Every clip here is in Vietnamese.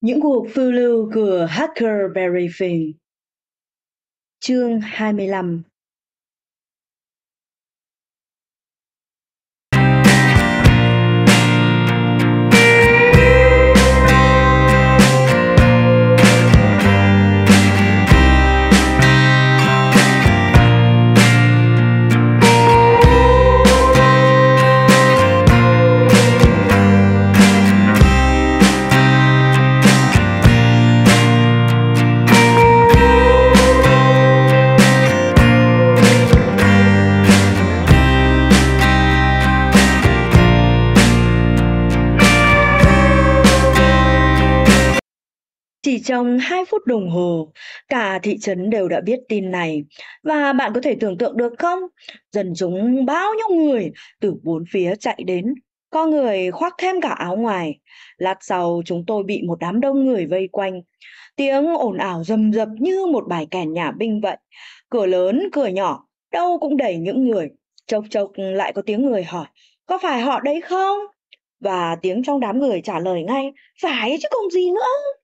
Những cuộc phiêu lưu của Huckleberry Finn Chương 25 Chỉ trong 2 phút đồng hồ, cả thị trấn đều đã biết tin này. Và bạn có thể tưởng tượng được không? dần chúng bao nhiêu người từ bốn phía chạy đến. Có người khoác thêm cả áo ngoài. Lát sau chúng tôi bị một đám đông người vây quanh. Tiếng ồn ào rầm rập như một bài kèn nhà binh vậy. Cửa lớn, cửa nhỏ, đâu cũng đầy những người. Chốc chốc lại có tiếng người hỏi, có phải họ đấy không? Và tiếng trong đám người trả lời ngay, phải chứ còn gì nữa.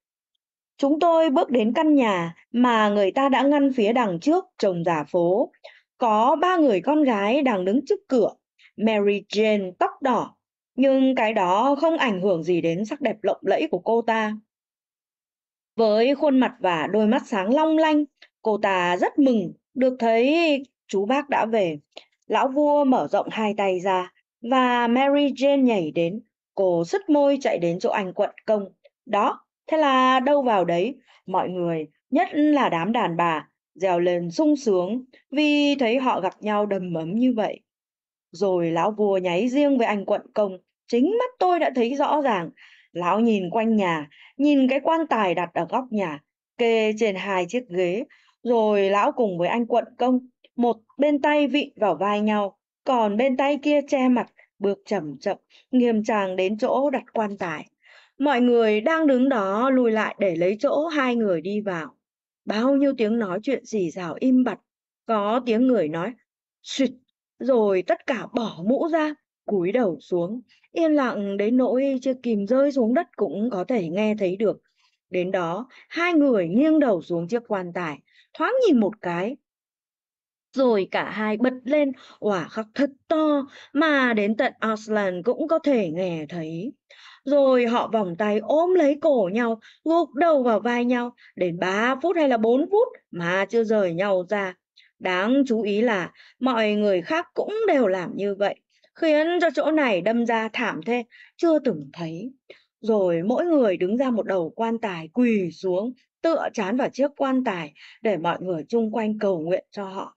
Chúng tôi bước đến căn nhà mà người ta đã ngăn phía đằng trước trồng giả phố. Có ba người con gái đang đứng trước cửa. Mary Jane tóc đỏ, nhưng cái đó không ảnh hưởng gì đến sắc đẹp lộng lẫy của cô ta. Với khuôn mặt và đôi mắt sáng long lanh, cô ta rất mừng được thấy chú bác đã về. Lão vua mở rộng hai tay ra và Mary Jane nhảy đến. Cô sứt môi chạy đến chỗ anh quận công. Đó, Thế là đâu vào đấy, mọi người, nhất là đám đàn bà, dèo lên sung sướng vì thấy họ gặp nhau đầm ấm như vậy. Rồi lão vua nháy riêng với anh quận công, chính mắt tôi đã thấy rõ ràng. Lão nhìn quanh nhà, nhìn cái quan tài đặt ở góc nhà, kê trên hai chiếc ghế, rồi lão cùng với anh quận công, một bên tay vịn vào vai nhau, còn bên tay kia che mặt, bước chậm chậm, nghiêm trang đến chỗ đặt quan tài. Mọi người đang đứng đó lùi lại để lấy chỗ hai người đi vào. Bao nhiêu tiếng nói chuyện rỉ rào im bặt. Có tiếng người nói, suỵt, rồi tất cả bỏ mũ ra, cúi đầu xuống. Yên lặng đến nỗi chưa kìm rơi xuống đất cũng có thể nghe thấy được. Đến đó, hai người nghiêng đầu xuống chiếc quan tài, thoáng nhìn một cái. Rồi cả hai bật lên, quả khắc thật to, mà đến tận Auslan cũng có thể nghe thấy. Rồi họ vòng tay ôm lấy cổ nhau, gục đầu vào vai nhau, đến 3 phút hay là 4 phút mà chưa rời nhau ra. Đáng chú ý là mọi người khác cũng đều làm như vậy, khiến cho chỗ này đâm ra thảm thế, chưa từng thấy. Rồi mỗi người đứng ra một đầu quan tài quỳ xuống, tựa chán vào chiếc quan tài để mọi người chung quanh cầu nguyện cho họ.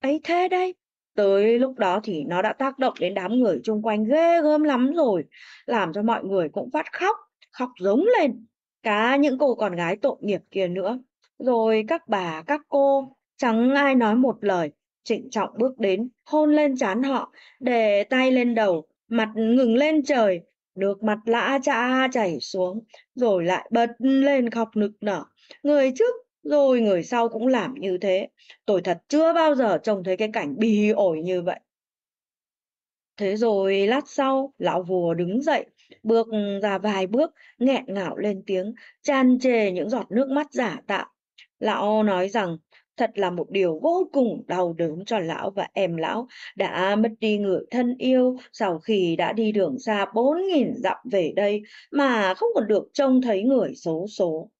Ấy thế đây, tới lúc đó thì nó đã tác động đến đám người xung quanh ghê gớm lắm rồi làm cho mọi người cũng phát khóc khóc giống lên cả những cô con gái tội nghiệp kia nữa rồi các bà các cô chẳng ai nói một lời trịnh trọng bước đến hôn lên trán họ để tay lên đầu mặt ngừng lên trời được mặt lã cha chảy xuống rồi lại bật lên khóc nực nở người trước rồi người sau cũng làm như thế tôi thật chưa bao giờ trông thấy cái cảnh bì ổi như vậy thế rồi lát sau lão vùa đứng dậy bước ra vài bước nghẹn ngào lên tiếng tràn chề những giọt nước mắt giả tạo lão nói rằng thật là một điều vô cùng đau đớn cho lão và em lão đã mất đi người thân yêu sau khi đã đi đường xa bốn nghìn dặm về đây mà không còn được trông thấy người số số.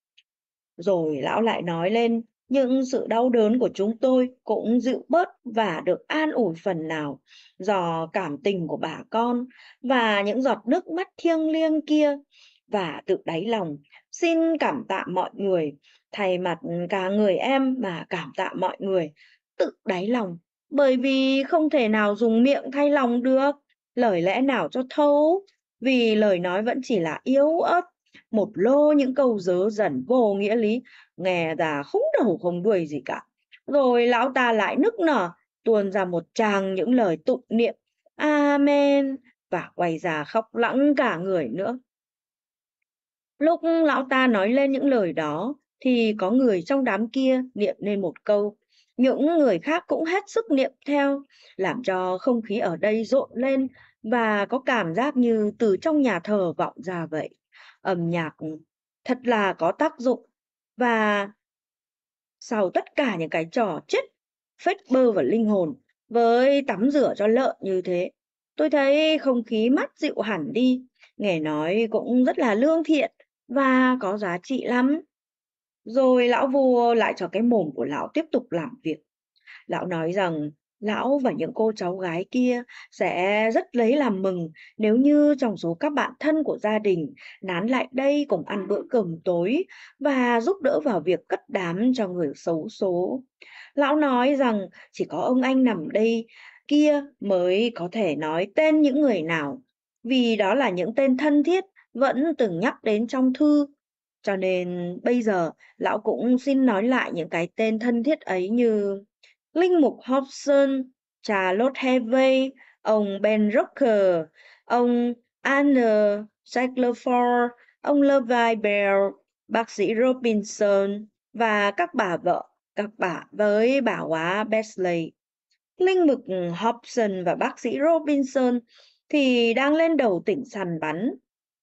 Rồi lão lại nói lên, những sự đau đớn của chúng tôi cũng dịu bớt và được an ủi phần nào do cảm tình của bà con và những giọt nước mắt thiêng liêng kia và tự đáy lòng xin cảm tạ mọi người thay mặt cả người em mà cảm tạ mọi người tự đáy lòng bởi vì không thể nào dùng miệng thay lòng được lời lẽ nào cho thấu vì lời nói vẫn chỉ là yếu ớt một lô những câu dớ dẩn vô nghĩa lý nghe ra không đầu không đuôi gì cả rồi lão ta lại nức nở tuôn ra một tràng những lời tụng niệm amen và quay ra khóc lặng cả người nữa lúc lão ta nói lên những lời đó thì có người trong đám kia niệm lên một câu những người khác cũng hết sức niệm theo làm cho không khí ở đây rộn lên và có cảm giác như từ trong nhà thờ vọng ra vậy âm nhạc thật là có tác dụng và sau tất cả những cái trò chết phết bơ và linh hồn với tắm rửa cho lợn như thế tôi thấy không khí mát dịu hẳn đi nghe nói cũng rất là lương thiện và có giá trị lắm rồi lão vua lại cho cái mồm của lão tiếp tục làm việc lão nói rằng lão và những cô cháu gái kia sẽ rất lấy làm mừng nếu như trong số các bạn thân của gia đình nán lại đây cùng ăn bữa cơm tối và giúp đỡ vào việc cất đám cho người xấu số. Lão nói rằng chỉ có ông anh nằm đây kia mới có thể nói tên những người nào, vì đó là những tên thân thiết vẫn từng nhắc đến trong thư. Cho nên bây giờ lão cũng xin nói lại những cái tên thân thiết ấy như linh mục Hobson, Charlotte Harvey, ông Ben Rocker, ông Anne Sacklerford, ông Levi Bell, bác sĩ Robinson và các bà vợ, các bà với bà quá bessley, Linh mục Hobson và bác sĩ Robinson thì đang lên đầu tỉnh sàn bắn.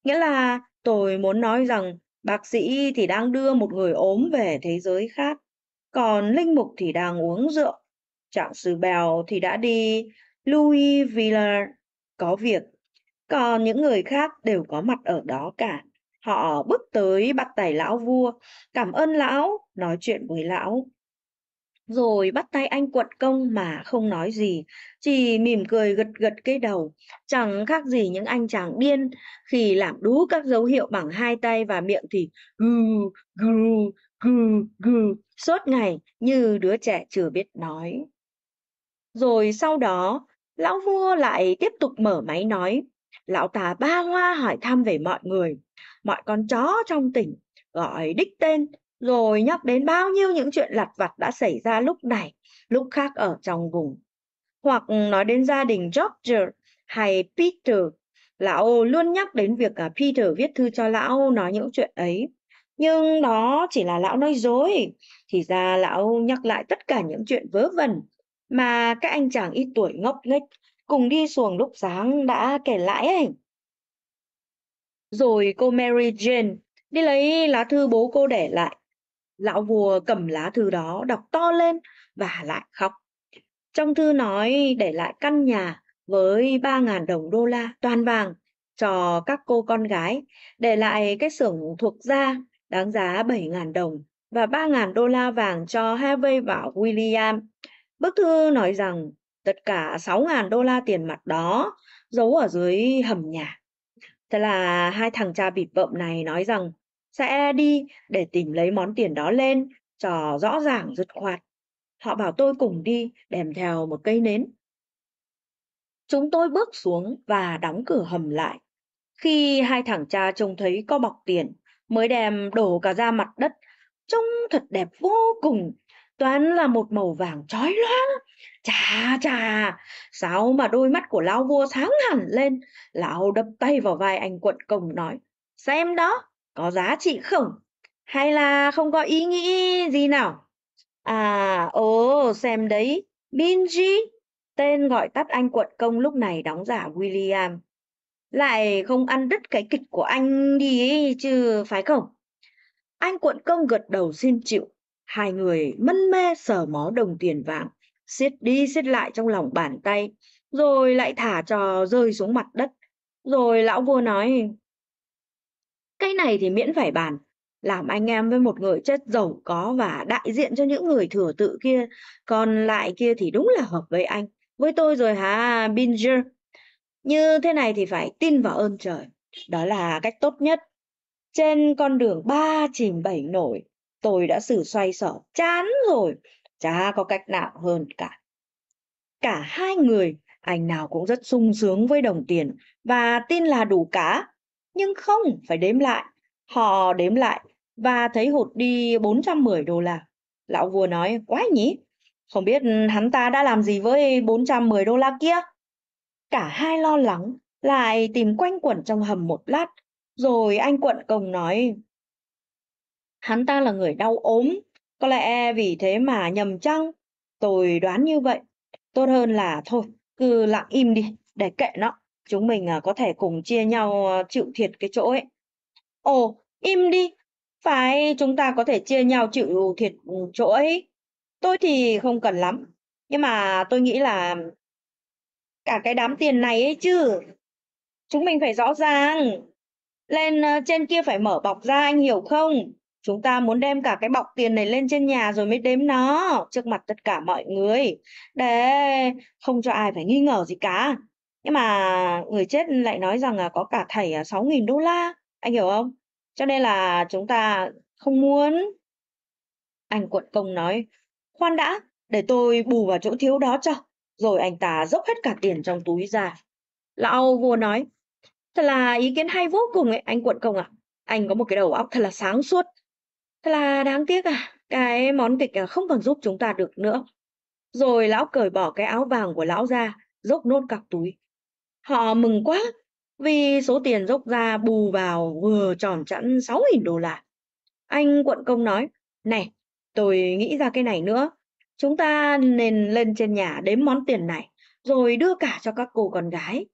Nghĩa là tôi muốn nói rằng bác sĩ thì đang đưa một người ốm về thế giới khác, còn linh mục thì đang uống rượu Trạng Sư Bèo thì đã đi Louis Villa có việc, còn những người khác đều có mặt ở đó cả. Họ bước tới bắt tay lão vua, cảm ơn lão, nói chuyện với lão. Rồi bắt tay anh quận công mà không nói gì, chỉ mỉm cười gật gật cái đầu, chẳng khác gì những anh chàng điên khi làm đú các dấu hiệu bằng hai tay và miệng thì gừ gừ gừ gừ suốt ngày như đứa trẻ chưa biết nói. Rồi sau đó, lão vua lại tiếp tục mở máy nói. Lão ta ba hoa hỏi thăm về mọi người, mọi con chó trong tỉnh, gọi đích tên, rồi nhắc đến bao nhiêu những chuyện lặt vặt đã xảy ra lúc này, lúc khác ở trong vùng. Hoặc nói đến gia đình George hay Peter, lão luôn nhắc đến việc à, Peter viết thư cho lão nói những chuyện ấy. Nhưng đó chỉ là lão nói dối, thì ra lão nhắc lại tất cả những chuyện vớ vẩn mà các anh chàng ít tuổi ngốc nghếch cùng đi xuồng lúc sáng đã kể lại ấy. Rồi cô Mary Jane đi lấy lá thư bố cô để lại. Lão vua cầm lá thư đó đọc to lên và lại khóc. Trong thư nói để lại căn nhà với 3.000 đồng đô la toàn vàng cho các cô con gái, để lại cái xưởng thuộc gia đáng giá 7.000 đồng và 3.000 đô la vàng cho Harvey và William. Bức thư nói rằng tất cả 6.000 đô la tiền mặt đó giấu ở dưới hầm nhà. Thế là hai thằng cha bịt bợm này nói rằng sẽ đi để tìm lấy món tiền đó lên cho rõ ràng dứt khoát. Họ bảo tôi cùng đi đem theo một cây nến. Chúng tôi bước xuống và đóng cửa hầm lại. Khi hai thằng cha trông thấy có bọc tiền mới đem đổ cả ra mặt đất trông thật đẹp vô cùng toán là một màu vàng chói loáng chà chà sáo mà đôi mắt của lão vua sáng hẳn lên lão đập tay vào vai anh quận công nói xem đó có giá trị không hay là không có ý nghĩ gì nào à ồ xem đấy binji tên gọi tắt anh quận công lúc này đóng giả william lại không ăn đứt cái kịch của anh đi ấy, chứ phải không anh quận công gật đầu xin chịu hai người mân mê sờ mó đồng tiền vàng, siết đi siết lại trong lòng bàn tay, rồi lại thả trò rơi xuống mặt đất. Rồi lão vua nói, cái này thì miễn phải bàn, làm anh em với một người chết giàu có và đại diện cho những người thừa tự kia, còn lại kia thì đúng là hợp với anh. Với tôi rồi hả, Binger? Như thế này thì phải tin vào ơn trời, đó là cách tốt nhất. Trên con đường ba chìm bảy nổi, tôi đã xử xoay sở chán rồi chả có cách nào hơn cả cả hai người anh nào cũng rất sung sướng với đồng tiền và tin là đủ cả, nhưng không phải đếm lại họ đếm lại và thấy hụt đi 410 đô la lão vua nói quái nhỉ không biết hắn ta đã làm gì với 410 đô la kia cả hai lo lắng lại tìm quanh quẩn trong hầm một lát rồi anh quận công nói Hắn ta là người đau ốm, có lẽ vì thế mà nhầm chăng? Tôi đoán như vậy. Tốt hơn là thôi, cứ lặng im đi, để kệ nó. Chúng mình à, có thể cùng chia nhau ờ, chịu thiệt cái chỗ ấy. Ồ, im đi. Phải chúng ta có thể chia nhau chịu thiệt ừ, chỗ ấy. Tôi thì không cần lắm. Nhưng mà tôi nghĩ là cả cái đám tiền này ấy chứ. Chúng mình phải rõ ràng. Lên ờ, trên kia phải mở bọc ra anh hiểu không? Chúng ta muốn đem cả cái bọc tiền này lên trên nhà rồi mới đếm nó trước mặt tất cả mọi người để không cho ai phải nghi ngờ gì cả. Nhưng mà người chết lại nói rằng là có cả thảy 6.000 à, đô la. Anh hiểu không? Cho nên là chúng ta không muốn. Anh quận công nói, khoan đã, để tôi bù vào chỗ thiếu đó cho. Rồi anh ta dốc hết cả tiền trong túi ra. Lão vua nói, thật là ý kiến hay vô cùng ấy, anh quận công ạ. À. Anh có một cái đầu óc thật là sáng suốt. Thế là đáng tiếc à, cái món kịch à, không còn giúp chúng ta được nữa. Rồi lão cởi bỏ cái áo vàng của lão ra, dốc nốt cặp túi. Họ mừng quá vì số tiền dốc ra bù vào vừa tròn chẵn 6.000 đô la. Anh quận công nói, này, tôi nghĩ ra cái này nữa. Chúng ta nên lên trên nhà đếm món tiền này, rồi đưa cả cho các cô con gái.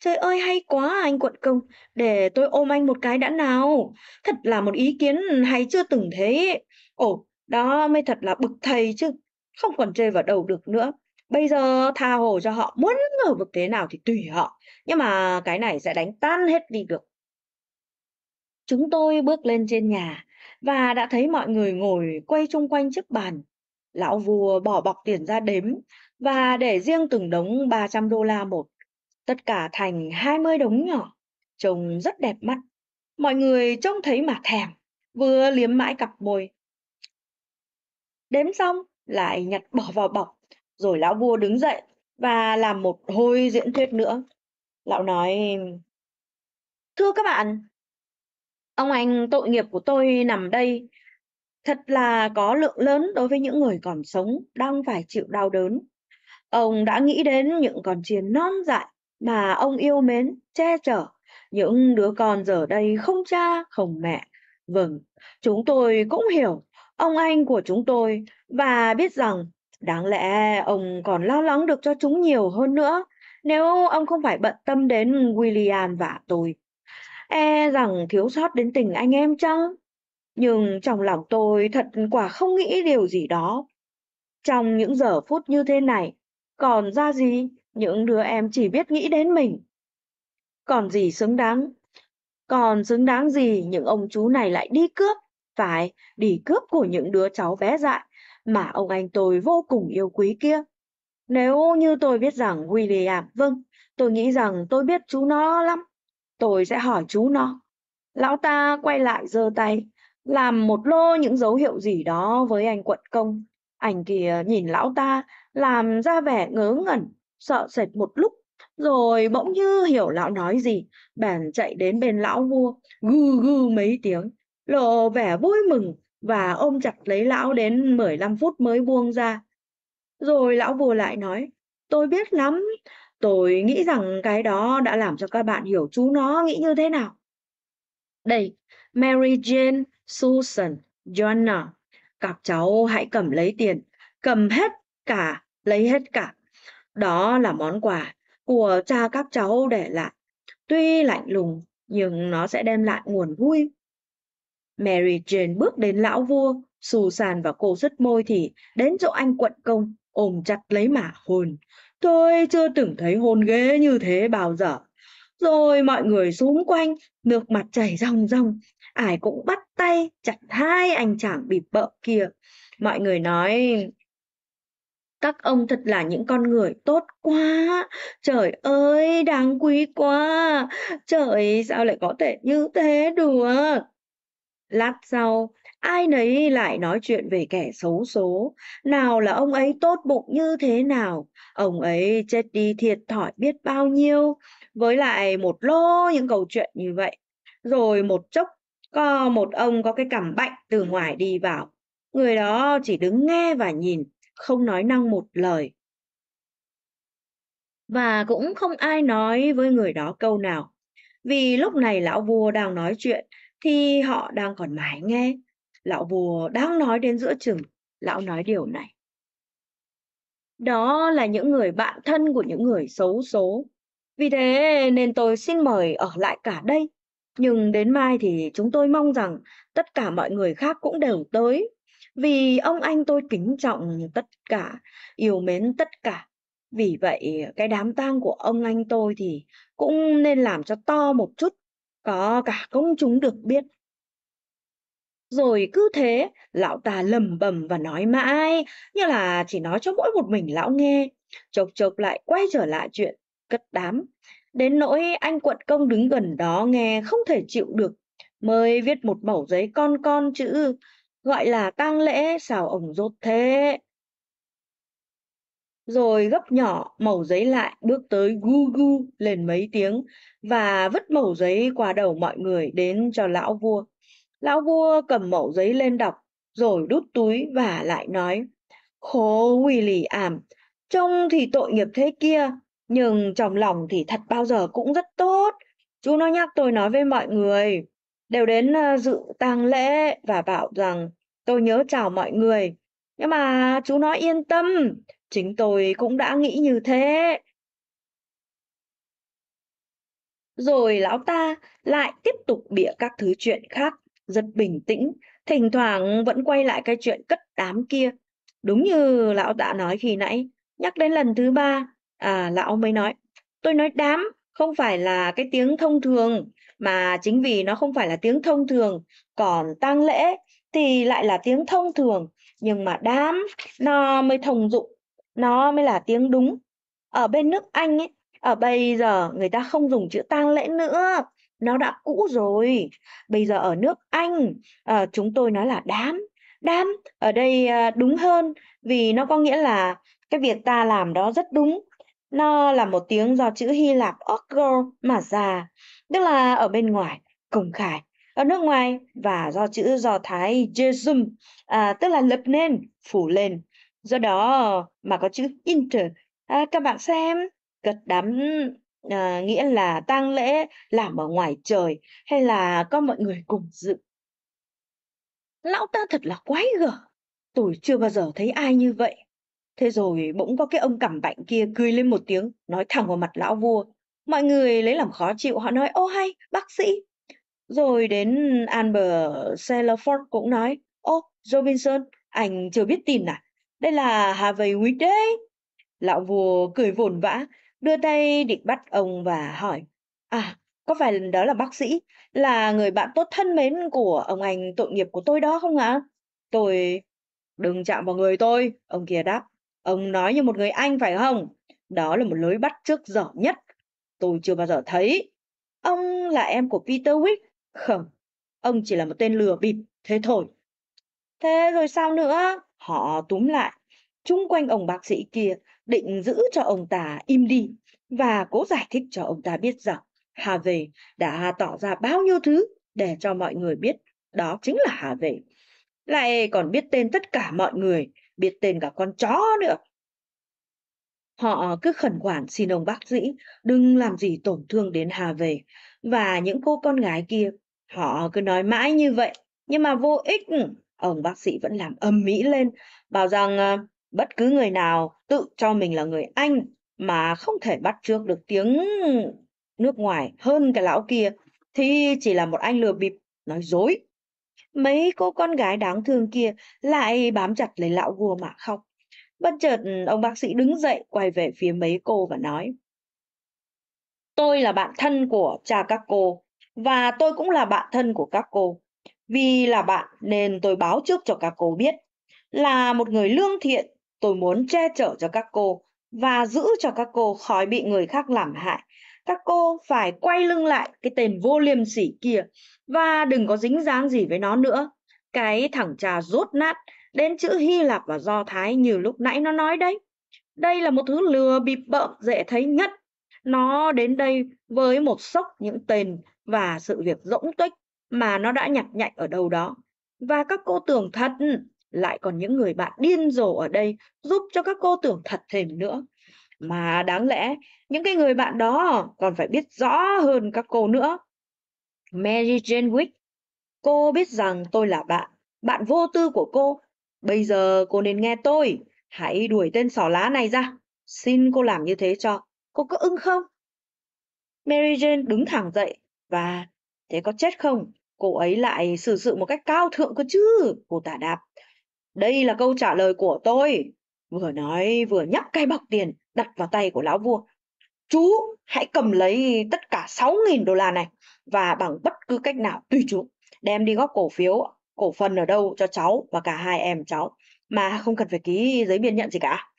Trời ơi, hay quá à, anh quận công, để tôi ôm anh một cái đã nào. Thật là một ý kiến hay chưa từng thấy Ồ, đó mới thật là bực thầy chứ, không còn chơi vào đầu được nữa. Bây giờ tha hồ cho họ muốn ở vực thế nào thì tùy họ, nhưng mà cái này sẽ đánh tan hết đi được. Chúng tôi bước lên trên nhà và đã thấy mọi người ngồi quay chung quanh chiếc bàn. Lão vua bỏ bọc tiền ra đếm và để riêng từng đống 300 đô la một tất cả thành 20 đống nhỏ, trông rất đẹp mắt. Mọi người trông thấy mà thèm, vừa liếm mãi cặp môi. Đếm xong, lại nhặt bỏ vào bọc, rồi lão vua đứng dậy và làm một hồi diễn thuyết nữa. Lão nói, Thưa các bạn, ông anh tội nghiệp của tôi nằm đây, thật là có lượng lớn đối với những người còn sống đang phải chịu đau đớn. Ông đã nghĩ đến những con chiên non dại mà ông yêu mến, che chở. Những đứa con giờ đây không cha, không mẹ. Vâng, chúng tôi cũng hiểu ông anh của chúng tôi và biết rằng đáng lẽ ông còn lo lắng được cho chúng nhiều hơn nữa nếu ông không phải bận tâm đến William và tôi. E rằng thiếu sót đến tình anh em chăng? Nhưng trong lòng tôi thật quả không nghĩ điều gì đó. Trong những giờ phút như thế này, còn ra gì những đứa em chỉ biết nghĩ đến mình. Còn gì xứng đáng? Còn xứng đáng gì những ông chú này lại đi cướp? Phải, đi cướp của những đứa cháu bé dại mà ông anh tôi vô cùng yêu quý kia. Nếu như tôi biết rằng William, vâng, tôi nghĩ rằng tôi biết chú nó lắm. Tôi sẽ hỏi chú nó. Lão ta quay lại giơ tay, làm một lô những dấu hiệu gì đó với anh quận công. Anh kia nhìn lão ta, làm ra vẻ ngớ ngẩn sợ sệt một lúc rồi bỗng như hiểu lão nói gì bèn chạy đến bên lão vua gừ gừ mấy tiếng lộ vẻ vui mừng và ôm chặt lấy lão đến 15 phút mới buông ra rồi lão vua lại nói tôi biết lắm tôi nghĩ rằng cái đó đã làm cho các bạn hiểu chú nó nghĩ như thế nào đây Mary Jane Susan Joanna các cháu hãy cầm lấy tiền cầm hết cả lấy hết cả đó là món quà của cha các cháu để lại. Tuy lạnh lùng, nhưng nó sẽ đem lại nguồn vui. Mary Jane bước đến lão vua, xù sàn và cô sứt môi thì đến chỗ anh quận công, ôm chặt lấy mả hồn. Tôi chưa từng thấy hồn ghế như thế bao giờ. Rồi mọi người xung quanh, nước mặt chảy ròng ròng, ai cũng bắt tay chặt hai anh chàng bịp bợ kia. Mọi người nói các ông thật là những con người tốt quá trời ơi đáng quý quá trời sao lại có thể như thế được lát sau ai nấy lại nói chuyện về kẻ xấu số nào là ông ấy tốt bụng như thế nào ông ấy chết đi thiệt thòi biết bao nhiêu với lại một lô những câu chuyện như vậy rồi một chốc có một ông có cái cảm bệnh từ ngoài đi vào người đó chỉ đứng nghe và nhìn không nói năng một lời. Và cũng không ai nói với người đó câu nào, vì lúc này lão vua đang nói chuyện thì họ đang còn mải nghe. Lão vua đang nói đến giữa chừng, lão nói điều này. Đó là những người bạn thân của những người xấu số. Vì thế nên tôi xin mời ở lại cả đây. Nhưng đến mai thì chúng tôi mong rằng tất cả mọi người khác cũng đều tới vì ông anh tôi kính trọng tất cả, yêu mến tất cả. Vì vậy, cái đám tang của ông anh tôi thì cũng nên làm cho to một chút, có cả công chúng được biết. Rồi cứ thế, lão ta lầm bầm và nói mãi, như là chỉ nói cho mỗi một mình lão nghe. Chốc chốc lại quay trở lại chuyện, cất đám. Đến nỗi anh quận công đứng gần đó nghe không thể chịu được, mới viết một mẩu giấy con con chữ Gọi là tang lễ sao ổng dốt thế. Rồi gấp nhỏ mẩu giấy lại bước tới gu gu lên mấy tiếng và vứt mẩu giấy qua đầu mọi người đến cho lão vua. Lão vua cầm mẩu giấy lên đọc rồi đút túi và lại nói Khổ quỳ lì ảm, trông thì tội nghiệp thế kia, nhưng trong lòng thì thật bao giờ cũng rất tốt. Chú nó nhắc tôi nói với mọi người, đều đến ờ, dự tang lễ và bảo rằng tôi nhớ chào mọi người. Nhưng mà chú nói yên tâm, chính tôi cũng đã nghĩ như thế. Rồi lão ta lại tiếp tục bịa các thứ chuyện khác, rất bình tĩnh, thỉnh thoảng vẫn quay lại cái chuyện cất đám kia. Đúng như lão đã nói khi nãy, nhắc đến lần thứ ba, à, lão mới nói, tôi nói đám, không phải là cái tiếng thông thường, mà chính vì nó không phải là tiếng thông thường còn tang lễ thì lại là tiếng thông thường nhưng mà đám nó mới thông dụng nó mới là tiếng đúng ở bên nước anh ấy ở bây giờ người ta không dùng chữ tang lễ nữa nó đã cũ rồi bây giờ ở nước anh à, chúng tôi nói là đám đám ở đây à, đúng hơn vì nó có nghĩa là cái việc ta làm đó rất đúng nó là một tiếng do chữ Hy Lạp Orgo mà ra, tức là ở bên ngoài, công khai, ở nước ngoài và do chữ Do Thái Jesum, à, tức là lập nên, phủ lên. Do đó mà có chữ Inter, à, các bạn xem, cật đám à, nghĩa là tang lễ làm ở ngoài trời hay là có mọi người cùng dự. Lão ta thật là quái gở, tôi chưa bao giờ thấy ai như vậy. Thế rồi bỗng có cái ông cẩm bạnh kia cười lên một tiếng, nói thẳng vào mặt lão vua. Mọi người lấy làm khó chịu, họ nói, ô hay, bác sĩ. Rồi đến Amber Sellerford cũng nói, ô, Robinson, anh chưa biết tìm à? Đây là Harvey Week đấy. Lão vua cười vồn vã, đưa tay định bắt ông và hỏi, à, có phải đó là bác sĩ, là người bạn tốt thân mến của ông anh tội nghiệp của tôi đó không ạ? À? Tôi... Đừng chạm vào người tôi, ông kia đáp. Ông nói như một người Anh phải không? Đó là một lối bắt trước giỏi nhất. Tôi chưa bao giờ thấy. Ông là em của Peter Wick? Không, ông chỉ là một tên lừa bịp, thế thôi. Thế rồi sao nữa? Họ túm lại. chúng quanh ông bác sĩ kia định giữ cho ông ta im đi và cố giải thích cho ông ta biết rằng Hà Về đã tỏ ra bao nhiêu thứ để cho mọi người biết đó chính là Hà Về. Lại còn biết tên tất cả mọi người biết tên cả con chó nữa Họ cứ khẩn khoản xin ông bác sĩ đừng làm gì tổn thương đến Hà về. Và những cô con gái kia, họ cứ nói mãi như vậy. Nhưng mà vô ích, ông bác sĩ vẫn làm âm mỹ lên, bảo rằng ờ, bất cứ người nào tự cho mình là người Anh mà không thể bắt chước được tiếng nước ngoài hơn cái lão kia thì chỉ là một anh lừa bịp, nói dối. Mấy cô con gái đáng thương kia lại bám chặt lấy lão vua mà khóc. Bất chợt ừ, ông bác sĩ đứng dậy quay về phía mấy cô và nói. Tôi là bạn thân của cha các cô và tôi cũng là bạn thân của các cô. Vì là bạn nên tôi báo trước cho các cô biết. Là một người lương thiện, tôi muốn che chở cho các cô và giữ cho các cô khỏi bị người khác làm hại. Các cô phải quay lưng lại cái tên vô liêm sỉ kia và đừng có dính dáng gì với nó nữa. Cái thẳng trà rốt nát đến chữ Hy Lạp và Do Thái như lúc nãy nó nói đấy. Đây là một thứ lừa bịp bợm dễ thấy nhất. Nó đến đây với một sốc những tên và sự việc rỗng tuếch mà nó đã nhặt nhạnh ở đâu đó. Và các cô tưởng thật, lại còn những người bạn điên rồ ở đây giúp cho các cô tưởng thật thêm nữa. Mà đáng lẽ những cái người bạn đó còn phải biết rõ hơn các cô nữa Mary Jane Wick. Cô biết rằng tôi là bạn, bạn vô tư của cô. Bây giờ cô nên nghe tôi. Hãy đuổi tên xỏ lá này ra. Xin cô làm như thế cho. Cô có ưng không? Mary Jane đứng thẳng dậy và thế có chết không? Cô ấy lại xử sự một cách cao thượng cơ chứ? Cô tả đáp. Đây là câu trả lời của tôi. Vừa nói vừa nhấc cái bọc tiền đặt vào tay của lão vua chú hãy cầm lấy tất cả 6.000 đô la này và bằng bất cứ cách nào tùy chú đem đi góp cổ phiếu cổ phần ở đâu cho cháu và cả hai em cháu mà không cần phải ký giấy biên nhận gì cả.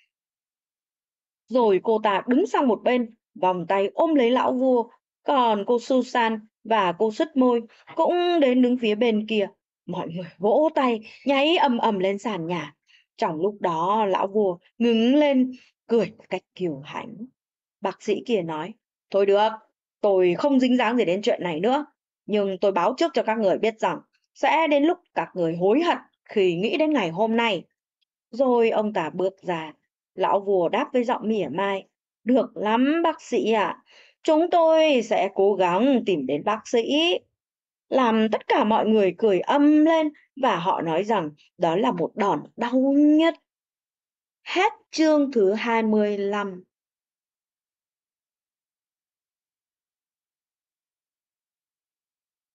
Rồi cô ta đứng sang một bên, vòng tay ôm lấy lão vua, còn cô Susan và cô xuất môi cũng đến đứng phía bên kia. Mọi người vỗ tay, nháy ầm ầm lên sàn nhà. Trong lúc đó lão vua ngứng lên, cười một cách kiều hãnh. Bác sĩ kia nói, thôi được, tôi không dính dáng gì đến chuyện này nữa, nhưng tôi báo trước cho các người biết rằng sẽ đến lúc các người hối hận khi nghĩ đến ngày hôm nay. Rồi ông ta bước ra, lão vua đáp với giọng mỉa mai, được lắm bác sĩ ạ, à. chúng tôi sẽ cố gắng tìm đến bác sĩ. Làm tất cả mọi người cười âm lên và họ nói rằng đó là một đòn đau nhất. Hết chương thứ 25